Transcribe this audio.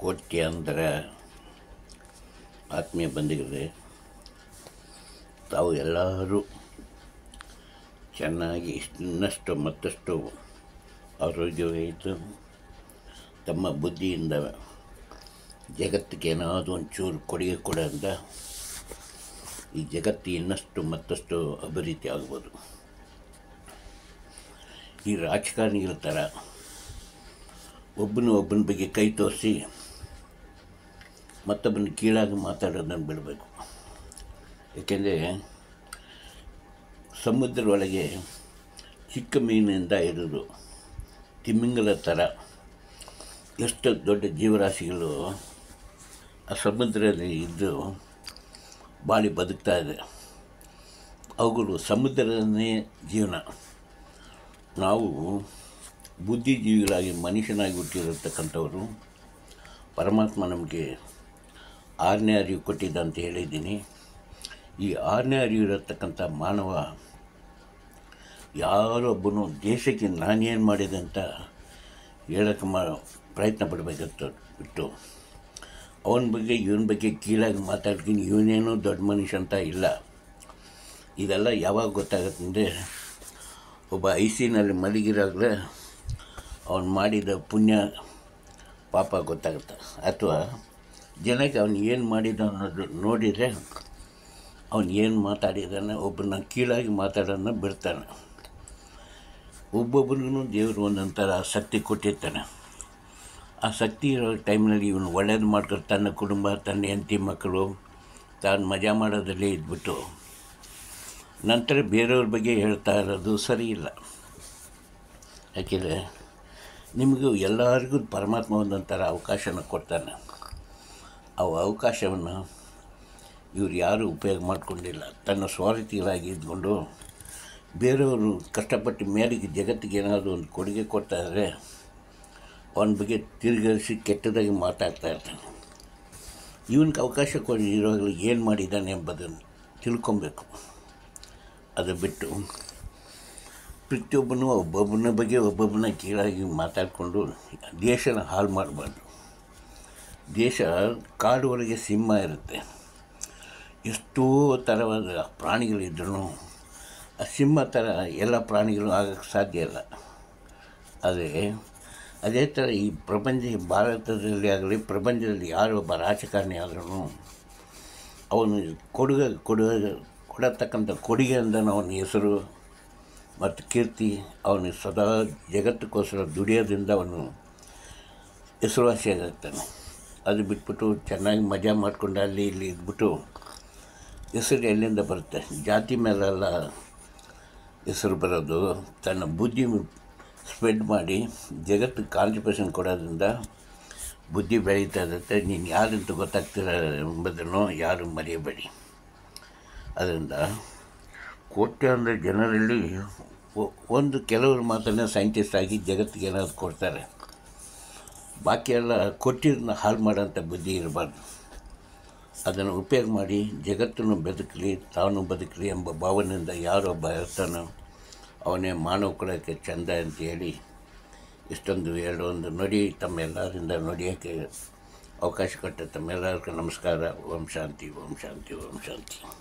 ಕೋಟ್ಯ ಅಂದರೆ ಆತ್ಮೀಯ ಬಂದಿಗರೇ ತಾವು ಎಲ್ಲರೂ ಚೆನ್ನಾಗಿ ಇನ್ನಷ್ಟು ಮತ್ತಷ್ಟು ಆರೋಗ್ಯವಾಯಿತು ತಮ್ಮ ಬುದ್ಧಿಯಿಂದ ಜಗತ್ತಿಗೆ ಏನಾದರೂ ಒಂಚೂರು ಕೊಡುಗೆ ಕೊಡ ಅಂತ ಈ ಜಗತ್ತು ಇನ್ನಷ್ಟು ಮತ್ತಷ್ಟು ಅಭಿವೃದ್ಧಿ ಆಗ್ಬೋದು ಈ ರಾಜಕಾರಣಿಗಳ ಥರ ಒಬ್ಬನ ಒಬ್ಬನ ಬಗ್ಗೆ ಕೈ ತೋರಿಸಿ ಮತ್ತೊಬ್ಬನ ಕೀಳಾಗಿ ಮಾತಾಡೋದನ್ನು ಬಿಡಬೇಕು ಏಕೆಂದರೆ ಸಮುದ್ರದೊಳಗೆ ಚಿಕ್ಕ ಮೀನಿನಿಂದ ಇರೋದು ತಿಮ್ಮಿಂಗಲ ಥರ ಎಷ್ಟು ದೊಡ್ಡ ಜೀವರಾಶಿಗಳು ಆ ಸಮುದ್ರದಲ್ಲಿ ಇದ್ದು ಬಾಳಿ ಬದುಕ್ತಾ ಇದೆ ಅವುಗಳು ಸಮುದ್ರದನ್ನೇ ಜೀವನ ನಾವು ಬುದ್ಧಿಜೀವಿಗಳಾಗಿ ಮನುಷ್ಯನಾಗಿ ಹುಟ್ಟಿರತಕ್ಕಂಥವರು ಪರಮಾತ್ಮ ನಮಗೆ ಆರನೇ ಅರಿವು ಕೊಟ್ಟಿದ್ದ ಅಂತ ಹೇಳಿದ್ದೀನಿ ಈ ಆರನೇ ಅರಿವು ಇರತಕ್ಕಂಥ ಮಾನವ ಯಾರೊಬ್ಬನು ದೇಶಕ್ಕೆ ನಾನೇನು ಮಾಡಿದೆ ಅಂತ ಹೇಳಕ್ಕೆ ಮಾ ಪ್ರಯತ್ನ ಪಡಬೇಕಂತ ಬಿಟ್ಟು ಅವನ ಬಗ್ಗೆ ಇವನ ಬಗ್ಗೆ ಕೀಳಾಗಿ ಮಾತಾಡ್ತೀನಿ ಇವನೇನು ದೊಡ್ಡ ಮನುಷ್ಯ ಅಂತ ಇಲ್ಲ ಇದೆಲ್ಲ ಯಾವಾಗ ಗೊತ್ತಾಗತ್ತೆ ಅಂದರೆ ಒಬ್ಬ ಐ ಸಿನಲ್ಲಿ ಮಲಗಿರಾಗಲೇ ಅವನು ಮಾಡಿದ ಪುಣ್ಯ ಪಾಪ ಗೊತ್ತಾಗುತ್ತೆ ಅಥವಾ ಜನಕ್ಕೆ ಅವನು ಏನು ಮಾಡಿದ ಅನ್ನೋದು ನೋಡಿದರೆ ಅವನು ಏನು ಮಾತಾಡಿದಾನೆ ಒಬ್ಬನ ಕೀಳಾಗಿ ಮಾತಾಡೋದನ್ನ ಬಿಡ್ತಾನೆ ಒಬ್ಬೊಬ್ಬನಿಗೂ ದೇವರು ಒಂದೊಂಥರ ಆಸಕ್ತಿ ಕೊಟ್ಟಿರ್ತಾನೆ ಆ ಶಕ್ತಿ ಇರೋ ಟೈಮ್ನಲ್ಲಿ ಇವನು ಒಳ್ಳೇದು ಮಾಡ್ಕೊಂಡು ತನ್ನ ಕುಟುಂಬ ತನ್ನ ಹೆಂಡತಿ ಮಕ್ಕಳು ತಾನು ಮಜಾ ಮಾಡೋದಲ್ಲೇ ಇದ್ಬಿಟ್ಟು ನಂತರ ಬೇರೆಯವ್ರ ಬಗ್ಗೆ ಹೇಳ್ತಾ ಇರೋದು ಸರಿ ಇಲ್ಲ ಯಾಕೆಂದರೆ ನಿಮಗೂ ಎಲ್ಲರಿಗೂ ಪರಮಾತ್ಮ ಒಂದೊಂಥರ ಅವಕಾಶನ ಕೊಡ್ತಾನೆ ಅವ ಅವಕಾಶವನ್ನು ಇವರು ಯಾರೂ ಉಪಯೋಗ ಮಾಡಿಕೊಂಡಿಲ್ಲ ತನ್ನ ಸ್ವಾರ್ಥಿಗಳಾಗಿ ಇದ್ಕೊಂಡು ಬೇರೆಯವರು ಕಷ್ಟಪಟ್ಟು ಮೇಲಿಗೆ ಜಗತ್ತಿಗೆ ಏನಾದರೂ ಒಂದು ಕೊಡುಗೆ ಕೊಡ್ತಾಯಿದ್ರೆ ಅವನ ಬಗ್ಗೆ ತಿರುಗಿಸಿ ಕೆಟ್ಟದಾಗಿ ಮಾತಾಡ್ತಾ ಇರ್ತಾನೆ ಇವನಿಗೆ ಅವಕಾಶ ಕೊಡಿರೋಗಳು ಏನು ಮಾಡಿದ್ದಾನೆ ಎಂಬುದನ್ನು ತಿಳ್ಕೊಬೇಕು ಅದು ಬಿಟ್ಟು ಪ್ರತಿಯೊಬ್ಬನೂ ಒಬ್ಬೊಬ್ಬನ ಬಗ್ಗೆ ಒಬ್ಬೊಬ್ಬನ ಕೀಳಾಗಿ ಮಾತಾಡಿಕೊಂಡು ದೇಶನ ಹಾಳು ಮಾಡಬಾರ್ದು ದೇಶ ಕಾಡುವರೆಗೆ ಸಿಂಹ ಇರುತ್ತೆ ಎಷ್ಟೋ ಥರವಾದ ಪ್ರಾಣಿಗಳಿದ್ರೂ ಆ ಸಿಂಹ ಥರ ಎಲ್ಲ ಪ್ರಾಣಿಗಳು ಆಗೋಕ್ಕೆ ಸಾಧ್ಯ ಇಲ್ಲ ಆದರೆ ಅದೇ ಥರ ಈ ಪ್ರಪಂಚ ಭಾರತದಲ್ಲಿ ಆಗಲಿ ಪ್ರಪಂಚದಲ್ಲಿ ಒಬ್ಬ ರಾಜಕಾರಣಿ ಆದ್ರೂ ಅವನು ಕೊಡುಗೆ ಕೊಡುಗೆ ಕೊಡತಕ್ಕಂಥ ಕೊಡುಗೆ ಅಂದನು ಅವನ ಹೆಸರು ಮತ್ತು ಕೀರ್ತಿ ಅವನು ಸದಾ ಜಗತ್ತಕ್ಕೋಸ್ಕರ ದುಡಿಯೋದ್ರಿಂದ ಅವನು ಹೆಸರುವಾಸಿಯಾಗುತ್ತಾನೆ ಅದು ಬಿಟ್ಬಿಟ್ಟು ಚೆನ್ನಾಗಿ ಮಜಾ ಮಾಡಿಕೊಂಡು ಅಲ್ಲಿ ಇಲ್ಲಿ ಇದ್ಬಿಟ್ಟು ಹೆಸರು ಎಲ್ಲಿಂದ ಬರುತ್ತೆ ಜಾತಿ ಮೇಲೆಲ್ಲ ಹೆಸರು ಬರೋದು ತನ್ನ ಬುದ್ಧಿ ಸ್ಪ್ರೆಡ್ ಮಾಡಿ ಜಗತ್ತಿಗೆ ಕಾಂಟ್ರಿಬ್ಯೂಷನ್ ಕೊಡೋದ್ರಿಂದ ಬುದ್ಧಿ ಬೆಳೀತಾ ಇರುತ್ತೆ ನೀನು ಯಾರಂತ ಗೊತ್ತಾಗ್ತೀರ ಎಂಬುದನ್ನು ಯಾರು ಮರೆಯಬೇಡಿ ಅದರಿಂದ ಕೋಟ್ಯಾಂತರ ಜನರಲ್ಲಿ ಒಂದು ಕೆಲವರು ಮಾತ್ರನೇ ಸೈಂಟಿಸ್ಟ್ ಆಗಿ ಜಗತ್ತಿಗೆ ಏನಾದ್ರು ಕೊಡ್ತಾರೆ ಬಾಕಿ ಎಲ್ಲ ಕೊಟ್ಟಿದ್ದನ್ನ ಹಾಳು ಮಾಡೋಂಥ ಬುದ್ಧಿ ಇರಬಾರ್ದು ಅದನ್ನು ಉಪಯೋಗ ಮಾಡಿ ಜಗತ್ತನ್ನು ಬದುಕಲಿ ತಾನು ಬದುಕಲಿ ಎಂಬ ಭಾವನೆಯಿಂದ ಯಾರೊಬ್ಬ ಇರ್ತಾನೋ ಅವನೇ ಮಾನವ ಕೊಡೋಕ್ಕೆ ಚೆಂದ ಅಂತೇಳಿ ಇಷ್ಟೊಂದು ಒಂದು ನುಡಿ ತಮ್ಮೆಲ್ಲರಿಂದ ನುಡಿಯೋಕ್ಕೆ ಅವಕಾಶ ಕೊಟ್ಟ ತಮ್ಮೆಲ್ಲರಿಗೂ ನಮಸ್ಕಾರ ಓಂ ಶಾಂತಿ ಓಂ ಶಾಂತಿ ಓಂ ಶಾಂತಿ